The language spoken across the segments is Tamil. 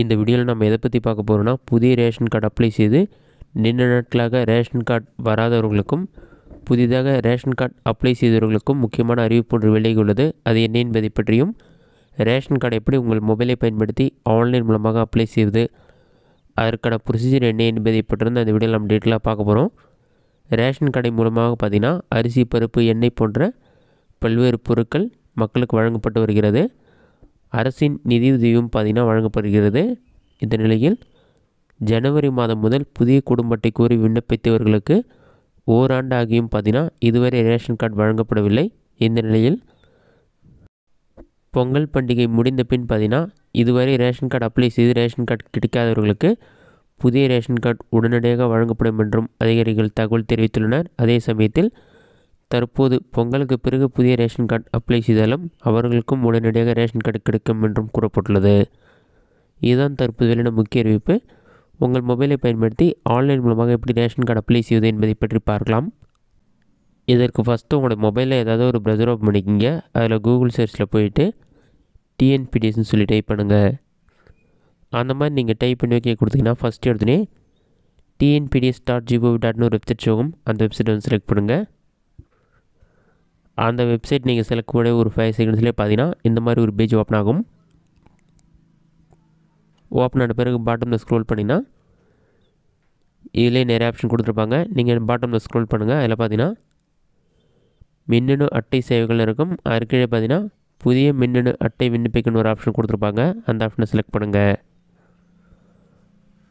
இந்த வீடியோவில் நம்ம எதை பற்றி பார்க்க போகிறோம்னா புதிய ரேஷன் கார்டு அப்ளை செய்து நின்ற நாட்களாக ரேஷன் கார்டு வராதவர்களுக்கும் புதிதாக ரேஷன் கார்டு அப்ளை செய்தவர்களுக்கும் முக்கியமான அறிவிப்பு ஒன்று உள்ளது அது என்ன என்பதை பற்றியும் ரேஷன் கார்டு எப்படி உங்கள் மொபைலை பயன்படுத்தி ஆன்லைன் மூலமாக அப்ளை செய்வது அதற்கான ப்ரொசீஜர் என்ன என்பதை பற்றிருந்து அந்த வீடியோவில் நம்ம டீட்டெயிலாக பார்க்க போகிறோம் ரேஷன் கடை மூலமாக பார்த்திங்கன்னா அரிசி பருப்பு எண்ணெய் போன்ற பல்வேறு பொருட்கள் மக்களுக்கு வழங்கப்பட்டு வருகிறது அரசின் நிதியுதவியும் பார்த்திங்கன்னா வழங்கப்படுகிறது இந்த நிலையில் ஜனவரி மாதம் முதல் புதிய குடும்ப அட்டை கோரி விண்ணப்பித்தவர்களுக்கு ஓராண்டு ஆகியும் பார்த்தீங்கன்னா இதுவரை ரேஷன் கார்டு வழங்கப்படவில்லை இந்த நிலையில் பொங்கல் பண்டிகை முடிந்த பின் பார்த்தீங்கன்னா இதுவரை ரேஷன் கார்டு அப்ளை செய்து ரேஷன் கார்டு கிடைக்காதவர்களுக்கு புதிய ரேஷன் கார்டு உடனடியாக வழங்கப்படும் என்றும் அதிகாரிகள் தகவல் தெரிவித்துள்ளனர் அதே சமயத்தில் தற்போது பொங்கலுக்கு பிறகு புதிய ரேஷன் கார்டு அப்ளை செய்தாலும் அவர்களுக்கும் உடனடியாக ரேஷன் கார்டு கிடைக்கும் என்றும் கூறப்பட்டுள்ளது இதுதான் தற்போது வெளியிட முக்கிய அறிவிப்பு உங்கள் மொபைலை பயன்படுத்தி ஆன்லைன் மூலமாக எப்படி ரேஷன் கார்டு அப்ளை செய்வது என்பதை பற்றி பார்க்கலாம் இதற்கு ஃபஸ்ட்டு உங்களோட மொபைலில் ஏதாவது ஒரு ப்ரௌசர் ஓப்பன் பண்ணிக்கிங்க அதில் கூகுள் சர்ச்சில் போயிட்டு டிஎன்பிடிஎஸ்ன்னு சொல்லி டைப் பண்ணுங்கள் அந்த மாதிரி நீங்கள் டைப் பண்ணி வைக்க கொடுத்தீங்கன்னா ஃபஸ்ட்டு எடுத்துனே டிஎன்பிடிஎஸ் டாட் ஜிஓவி டாட்னு ஒரு வெப்சைட் ஆகும் அந்த வெப்சைட் வந்து செலக்ட் பண்ணுங்கள் அந்த வெப்சைட் நீங்கள் செலக்ட் கூட ஒரு ஃபைவ் செகண்ட்ஸ்லேயே பார்த்தீங்கன்னா இந்த மாதிரி ஒரு பேஜ் ஓப்பன் ஆகும் ஓப்பன் ஆன பிறகு பாட்டமில் ஸ்க்ரோல் பண்ணிங்கன்னா இதிலே நிறைய ஆப்ஷன் கொடுத்துருப்பாங்க நீங்கள் பாட்டமில் ஸ்க்ரோல் பண்ணுங்கள் அதில் பார்த்தீங்கன்னா மின்னணு அட்டை சேவைகள் இருக்கும் அதற்கீழே பார்த்தீங்கன்னா புதிய மின்னணு அட்டை விண்ணப்பிக்கணும் ஒரு ஆப்ஷன் கொடுத்துருப்பாங்க அந்த ஆப்ஷனை செலக்ட் பண்ணுங்கள்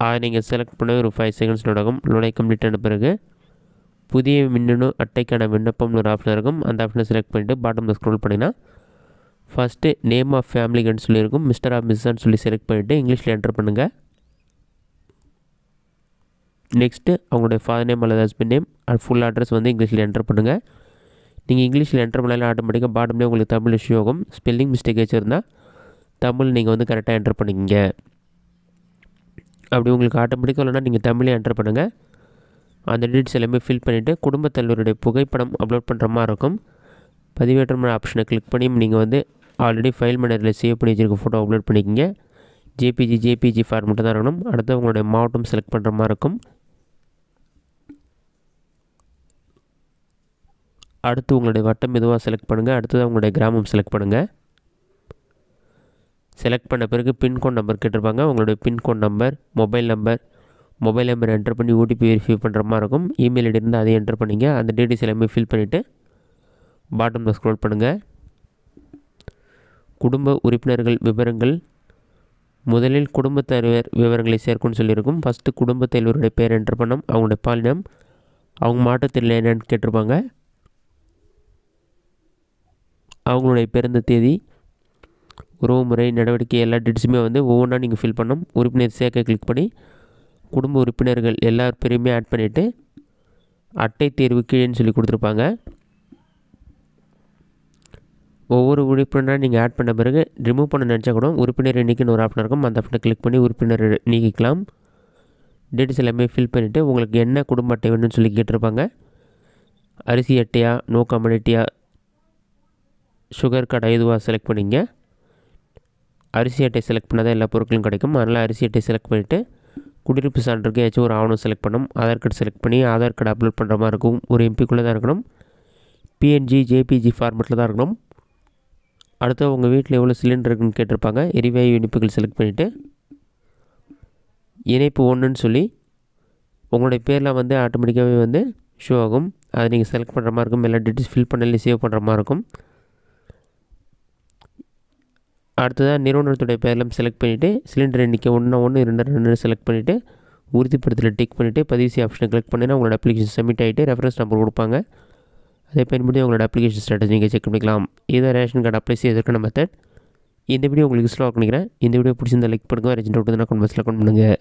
அதை நீங்கள் செலக்ட் பண்ண ஒரு ஃபைவ் செகண்ட்ஸ் நடக்கும் லோனை கம்ப்ளீட் ஆன பிறகு புதிய மின்னணு அட்டைக்கான விண்ணப்பம்னு ஒரு ஆப்ஷன் இருக்கும் அந்த ஆப்ஷனை செலக்ட் பண்ணிவிட்டு பாட்டமில் ஸ்க்ரோல் பண்ணிங்கன்னா ஃபஸ்ட்டு நேம் ஆஃப் ஃபேமிலிக்குன்னு சொல்லியிருக்கும் மிஸ்டர் ஆஃப் மிஸ்ஸான்னு சொல்லி செலக்ட் பண்ணிவிட்டு இங்கிலீஷில் என்டர் பண்ணுங்கள் நெக்ஸ்ட்டு அவங்களுடைய ஃபாதர் நேம் அல்லது husband name and full address வந்து இங்கிலீஷில் என்டர் பண்ணுங்கள் நீங்கள் இங்கிலீஷில் என்டர் பண்ணாலும் ஆட்டோமேட்டிக்காக பாட்டம்லேயே உங்களுக்கு தமிழ் இஷ்யூ ஆகும் ஸ்பெல்லிங் மிஸ்டேக் வச்சுருந்தால் தமிழ் நீங்கள் வந்து கரெக்டாக என்டர் பண்ணிக்கிங்க அப்படி உங்களுக்கு ஆட்டோமேட்டிக்காக இல்லைனா நீங்கள் தமிழே என்டர் பண்ணுங்கள் அந்த டீட்ஸ் எல்லாமே ஃபில் பண்ணிவிட்டு குடும்ப தலைவருடைய புகைப்படம் அப்லோட் பண்ணுற மாதிரி இருக்கும் பதிவேற்றம் ஆப்ஷனை கிளிக் பண்ணி நீங்கள் வந்து ஆல்ரெடி ஃபைல் மேனரில் சேவ் பண்ணி வச்சுருக்க ஃபோட்டோ அப்லோட் பண்ணிக்கிங்க ஜேபிஜி ஜேபிஜி மட்டும் தான் இருக்கணும் அடுத்து உங்களுடைய மாவட்டம் செலக்ட் பண்ணுற மாதிரி இருக்கும் அடுத்து உங்களுடைய வட்டம் மெதுவாக செலக்ட் பண்ணுங்கள் அடுத்தது உங்களுடைய கிராமம் செலக்ட் பண்ணுங்கள் செலக்ட் பண்ண பிறகு பின்கோட் நம்பர் கேட்டிருப்பாங்க உங்களுடைய pincode number mobile number mobile number enter பண்ணி ஓடிபி வெரிஃபை பண்ணுற மாதிரி இருக்கும் இமெயில் ஐடி இருந்தால் அதையும் என்டர் பண்ணிங்க அந்த டீட்டெயில்ஸ் எல்லாமே ஃபில் பண்ணிவிட்டு பாட்டமில் ஸ்க்ரோல் பண்ணுங்கள் குடும்ப உறுப்பினர்கள் விவரங்கள் முதலில் குடும்பத்தலைவர் விவரங்களை சேர்க்கணும்னு சொல்லியிருக்கும் ஃபஸ்ட்டு குடும்ப தலைவருடைய பேர் என்டர் பண்ணோம் அவங்களுடைய பாலினம் அவங்க மாற்றத்தில் என்னென்னு கேட்டிருப்பாங்க அவங்களுடைய பிறந்த தேதி உறவு முறை நடவடிக்கை எல்லா டீட்ஸுமே வந்து ஒவ்வொன்றா நீங்கள் ஃபில் பண்ணோம் உறுப்பினர் சேர்க்க கிளிக் பண்ணி குடும்ப உறுப்பினர்கள் எல்லார் பேருமே ஆட் பண்ணிவிட்டு அட்டை தேர்வு கீழேன்னு சொல்லி கொடுத்துருப்பாங்க ஒவ்வொரு உறுப்பினராக நீங்கள் ஆட் பண்ண பிறகு ரிமூவ் பண்ண நினச்சா கூட உறுப்பினர் எண்ணிக்கைன்னு ஒரு ஆப்ஷன் இருக்கும் அந்த ஆப்ஷனை கிளிக் பண்ணி உறுப்பினர் நீக்கிக்கலாம் டீட்டெயில்ஸ் எல்லாமே ஃபில் பண்ணிவிட்டு உங்களுக்கு என்ன குடும்ப அட்டை வேணும்னு சொல்லி கேட்டிருப்பாங்க அரிசி அட்டையா நோ கம்யூனிட்டியாக சுகர் கடை இதுவாக செலக்ட் பண்ணிங்க அரிசி அட்டை செலக்ட் பண்ணால் தான் எல்லா பொருட்களும் கிடைக்கும் அதனால் அரிசி அட்டை செலக்ட் பண்ணிவிட்டு குடியிருப்பு சான்றுக்கு ஏதாச்சும் ஒரு ஆவணம் செலக்ட் பண்ணணும் ஆதார் கார்டு செலக்ட் பண்ணி ஆதார் கார்டு அப்லோட் பண்ணுற மாதிரி இருக்கும் ஒரு எம்பிக்குள்ளே தான் இருக்கணும் பிஎன்ஜி ஜேபிஜி ஃபார்மெட்டில் தான் இருக்கணும் அடுத்து உங்கள் வீட்டில் எவ்வளோ சிலிண்டர் இருக்குன்னு கேட்டிருப்பாங்க எரிவாயு இணைப்புகள் செலக்ட் பண்ணிவிட்டு இணைப்பு ஒன்றுன்னு சொல்லி உங்களுடைய பேரில் வந்து ஆட்டோமேட்டிக்காகவே வந்து ஷோ ஆகும் அதை நீங்கள் செலக்ட் பண்ணுற மாதிரி இருக்கும் எல்லா டீட்டெயில்ஸ் ஃபில் பண்ணலே சேவ் பண்ணுற மாதிரி இருக்கும் அடுத்ததாக நிறுவனத்துடைய பேரெல்லாம் செலக்ட் பண்ணிவிட்டு சிலிண்டர் எண்ணிக்கை ஒன்று ஒன்று ரெண்டு ரெண்டு செலக்ட் பண்ணிவிட்டு உறுதிப்படுத்தலை டிக் பண்ணிவிட்டு பதிவு செய்ய ஆப்ஷனை கிளிக் பண்ணினா உங்களோட அப்ளிகேஷன் சப்மிட் ஆகிட்டு ரெஃபரன்ஸ் நம்பர் கொடுப்பாங்க அதை பயன்படுத்தி உங்களோட அப்ளிகேஷன் ஸ்டேட்டஸ் நீங்கள் செக் பண்ணிக்கலாம் இதான் ரேஷன் கார்டு அப்ளை செய்வதற்கான மெத்தட் இந்த வீடியோ உங்களுக்கு யூஸ்ஃபுல்லாக பண்ணிக்கிறேன் இந்த வீடியோ பிடிச்சிருந்த லைக் பண்ணுங்கள் ரேஷன் டவுட் கமெண்ட் பாக்ஸில் பண்ணுங்கள்